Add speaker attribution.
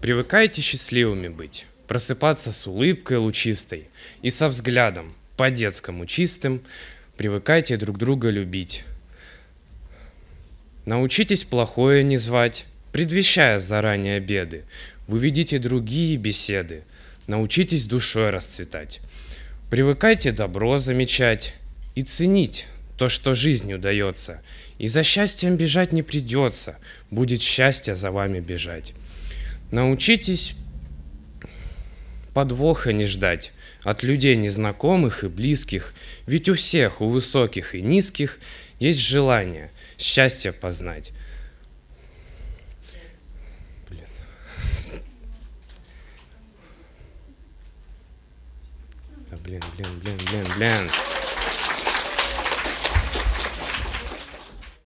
Speaker 1: Привыкайте счастливыми быть, просыпаться с улыбкой лучистой и со взглядом по-детскому чистым, привыкайте друг друга любить. Научитесь плохое не звать, предвещая заранее беды, вы видите другие беседы, научитесь душой расцветать. Привыкайте добро замечать и ценить то, что жизнью дается, и за счастьем бежать не придется, будет счастье за вами бежать. Научитесь подвоха не ждать от людей незнакомых и близких, ведь у всех, у высоких и низких, есть желание счастье познать. Блин.
Speaker 2: блин, блин, блин, блин, блин.